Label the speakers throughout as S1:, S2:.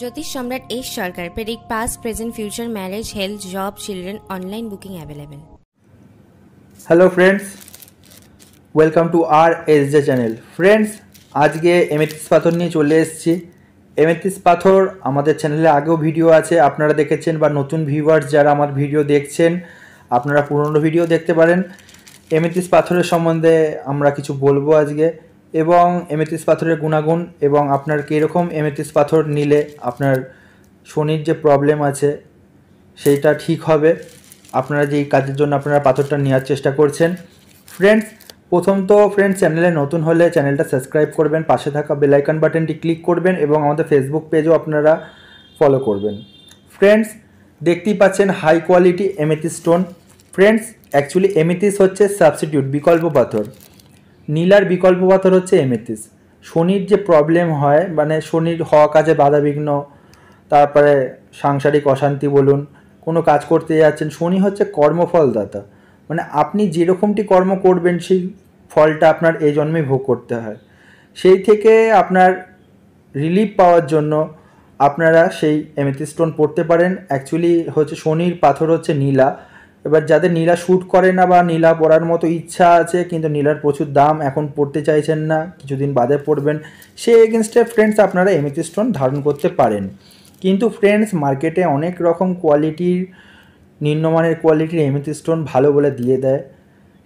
S1: জ্যোতিষ সম্রাট এই Sarkar predict past present future marriage health job children online booking available hello friends welcome to R S J channel friends আজকে amethyst পাথর নিয়ে চলে এসেছি এমেথিস পাথর আমাদের চ্যানেলে আগেও ভিডিও আছে আপনারা দেখেছেন বা নতুন ভিউয়ার্স যারা আমার ভিডিও দেখছেন আপনারা পুরনো ভিডিও দেখতে পারেন এমেথিস পাথরের সম্বন্ধে আমরা কিছু বলবো আজকে এবং এমেথিস পাথরের গুণাগুণ এবং আপনার কীরকম এমেথিস পাথর নিলে আপনার শনির যে প্রবলেম আছে সেইটা ঠিক হবে আপনারা যেই কাজের জন্য আপনারা পাথরটা নেওয়ার চেষ্টা করছেন ফ্রেন্ডস প্রথম তো ফ্রেন্ডস চ্যানেলে নতুন হলে চ্যানেলটা সাবস্ক্রাইব করবেন পাশে থাকা বেলাইকন বাটনটি ক্লিক করবেন এবং আমাদের ফেসবুক পেজও আপনারা ফলো করবেন ফ্রেন্ডস দেখতেই পাচ্ছেন high quality amethyst stone friends actually amethyst হচ্ছে সাবস্টিটিউট বিকল্প পাথর নীলার বিকল্প পাথর হচ্ছে এমেথিস শনির যে প্রবলেম হয় মানে শনির হওয়া কাজে বাধাবিঘ্ন তারপরে সাংসারিক অশান্তি বলুন কোনো কাজ করতে যাচ্ছেন শনি হচ্ছে কর্মফলদাতা মানে আপনি যেরকমটি কর্ম করবেন সেই ফলটা আপনার এই জন্মে ভোগ করতে হয় সেই থেকে আপনার রিলিফ পাওয়ার জন্য আপনারা সেই এমেথিস্টোন স্টোন পড়তে পারেন অ্যাকচুয়ালি হচ্ছে শনির পাথর হচ্ছে নীলা এবার যাদের নীলা শ্যুট করে না বা নীলা পরার মতো ইচ্ছা আছে কিন্তু নীলার প্রচুর দাম এখন পড়তে চাইছেন না কিছুদিন বাদে পড়বেন সেই এগেনস্টে ফ্রেন্ডস আপনারা এমিথি স্টোন ধারণ করতে পারেন কিন্তু ফ্রেন্ডস মার্কেটে অনেক রকম কোয়ালিটির নিম্নমানের কোয়ালিটির এমিথি স্টোন ভালো বলে দিয়ে দেয়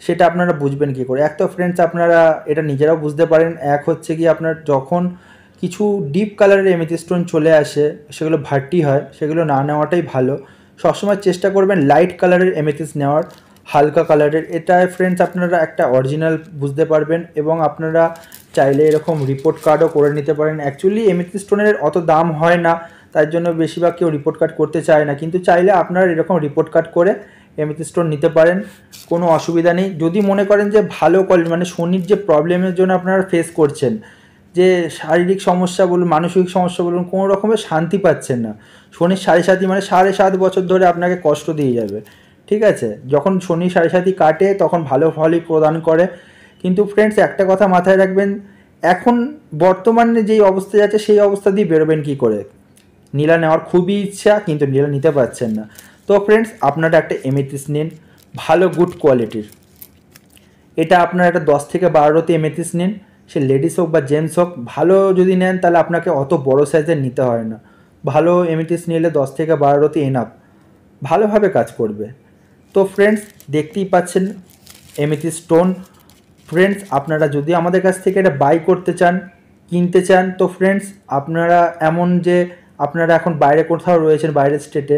S1: সেটা আপনারা বুঝবেন কী করে এক তো ফ্রেন্ডস আপনারা এটা নিজেরাও বুঝতে পারেন এক হচ্ছে কি আপনার যখন কিছু ডিপ কালারের এমিথি স্টোন চলে আসে সেগুলো ভার্টি হয় সেগুলো না নেওয়াটাই ভালো সবসময় চেষ্টা করবেন লাইট কালারের এমেথিস নেওয়ার হালকা কালারের এটা ফ্রেন্ডস আপনারা একটা অরিজিনাল বুঝতে পারবেন এবং আপনারা চাইলে এরকম রিপোর্ট কার্ডও করে নিতে পারেন অ্যাকচুয়ালি এমেথি স্টোনের অত দাম হয় না তার জন্য বেশিরভাগ কেউ রিপোর্ট কার্ড করতে চায় না কিন্তু চাইলে আপনারা এরকম রিপোর্ট কার্ড করে এমএথি স্টোন নিতে পারেন কোনো অসুবিধা নেই যদি মনে করেন যে ভালো কোয়ালিটি মানে শনির যে প্রবলেমের জন্য আপনারা ফেস করছেন যে শারীরিক সমস্যা বলুন মানসিক সমস্যা বলুন কোনো রকমের শান্তি পাচ্ছেন না শনির সাড়ে সাতই মানে সাড়ে সাত বছর ধরে আপনাকে কষ্ট দিয়ে যাবে ঠিক আছে যখন শনি সাড়ে সাতই কাটে তখন ভালো ফলই প্রদান করে কিন্তু ফ্রেন্ডস একটা কথা মাথায় রাখবেন এখন বর্তমানে যেই অবস্থায় যাচ্ছে সেই অবস্থা দিয়ে বেরোবেন কী করে নীলা নেওয়ার খুবই ইচ্ছা কিন্তু নীলা নিতে পারছেন না তো ফ্রেন্ডস আপনারা একটা এমেথিস নিন ভালো গুড কোয়ালিটির এটা আপনারা একটা দশ থেকে বারোতে এমেথিস নিন সে লেডিস হোক বা জেন্টস হোক ভালো যদি নেন তাহলে আপনাকে অত বড় সাইজের নিতে হয় না ভালো এমিটিস নিলে দশ থেকে বারোতে এনাফ ভালোভাবে কাজ করবে তো ফ্রেন্ডস দেখতেই পাচ্ছেন এমিটি স্টোন ফ্রেন্ডস আপনারা যদি আমাদের কাছ থেকে এটা বাই করতে চান কিনতে চান তো ফ্রেন্ডস আপনারা এমন যে আপনারা এখন বাইরে কোথাও রয়েছেন বাইরের স্টেটে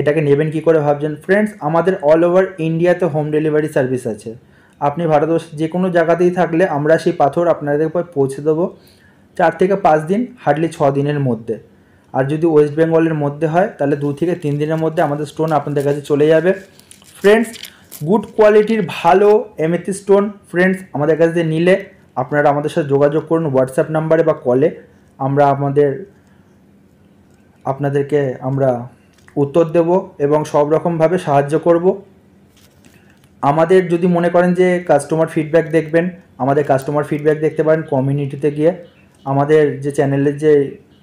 S1: এটাকে নেবেন কি করে ভাবছেন ফ্রেন্ডস আমাদের অল ওভার ইন্ডিয়াতে হোম ডেলিভারি সার্ভিস আছে আপনি ভারতবর্ষের যে কোনো জায়গাতেই থাকলে আমরা সেই পাথর আপনাদের পৌঁছে দেবো চার থেকে পাঁচ দিন হার্ডলি ছ দিনের মধ্যে আর যদি ওয়েস্ট বেঙ্গলের মধ্যে হয় তাহলে দু থেকে তিন দিনের মধ্যে আমাদের স্টোন আপনাদের কাছে চলে যাবে ফ্রেন্ডস গুড কোয়ালিটির ভালো এমেথি স্টোন ফ্রেন্ডস আমাদের কাছে নিলে আপনারা আমাদের সাথে যোগাযোগ করুন হোয়াটসঅ্যাপ নাম্বারে বা কলে আমরা আমাদের আপনাদেরকে আমরা উত্তর দেব এবং সব রকমভাবে সাহায্য করব আমাদের যদি মনে করেন যে কাস্টমার ফিডব্যাক দেখবেন আমাদের কাস্টমার ফিডব্যাক দেখতে পারেন কমিউনিটিতে গিয়ে আমাদের যে চ্যানেলের যে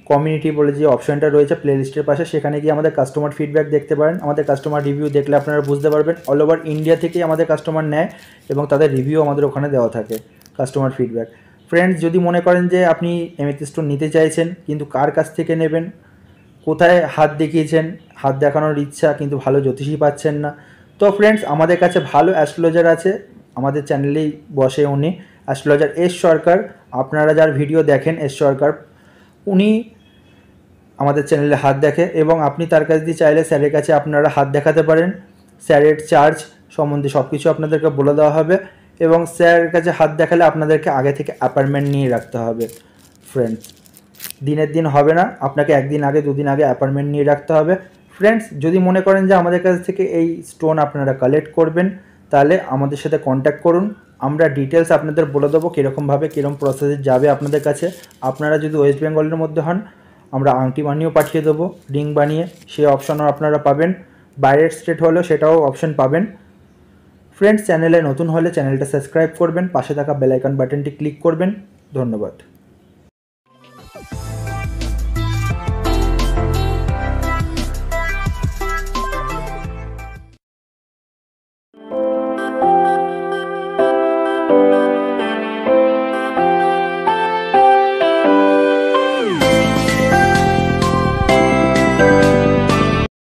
S1: কমিউনিটি বলে যে অপশানটা রয়েছে প্লেলিস্টের পাশে সেখানে গিয়ে আমাদের কাস্টমার ফিডব্যাক দেখতে পারেন আমাদের কাস্টমার রিভিউ দেখলে আপনারা বুঝতে পারবেন অল ওভার ইন্ডিয়া থেকেই আমাদের কাস্টমার নেয় এবং তাদের রিভিউ আমাদের ওখানে দেওয়া থাকে কাস্টমার ফিডব্যাক ফ্রেন্ডস যদি মনে করেন যে আপনি এমএতি স্টোর নিতে চাইছেন কিন্তু কার কাছ থেকে নেবেন কোথায় হাত দেখিয়েছেন হাত দেখানোর ইচ্ছা কিন্তু ভালো জ্যোতিষী পাচ্ছেন না তো ফ্রেন্ডস আমাদের কাছে ভালো অ্যাস্ট্রোলজার আছে আমাদের চ্যানেলেই বসে উনি অ্যাস্ট্রোলজার এস সরকার আপনারা যার ভিডিও দেখেন এস সরকার উনি আমাদের চ্যানেলে হাত দেখে এবং আপনি তার কাছ দিয়ে চাইলে স্যারের কাছে আপনারা হাত দেখাতে পারেন স্যারের চার্জ সম্বন্ধে সব কিছু আপনাদেরকে বলে দেওয়া হবে এবং স্যারের কাছে হাত দেখালে আপনাদেরকে আগে থেকে অ্যাপার্টমেন্ট নিয়ে রাখতে হবে ফ্রেন্ডস দিনের দিন হবে না আপনাকে একদিন আগে দুদিন আগে অ্যাপার্টমেন্ট নিয়ে রাখতে হবে ফ্রেন্ডস যদি মনে করেন যে আমাদের কাছ থেকে এই স্টোন আপনারা কালেক্ট করবেন তাহলে আমাদের সাথে কন্ট্যাক্ট করুন আমরা ডিটেলস আপনাদের বলে দেবো কীরকমভাবে কীরকম প্রসেসে যাবে আপনাদের কাছে আপনারা যদি ওয়েস্ট বেঙ্গলের মধ্যে হন আমরা আংটি বানিয়েও পাঠিয়ে দেবো রিং বানিয়ে সেই অপশানও আপনারা পাবেন বাইরের স্টেট হলেও সেটাও অপশন পাবেন ফ্রেন্ডস চ্যানেলে নতুন হলে চ্যানেলটা সাবস্ক্রাইব করবেন পাশে থাকা বেলাইকন বাটনটি ক্লিক করবেন ধন্যবাদ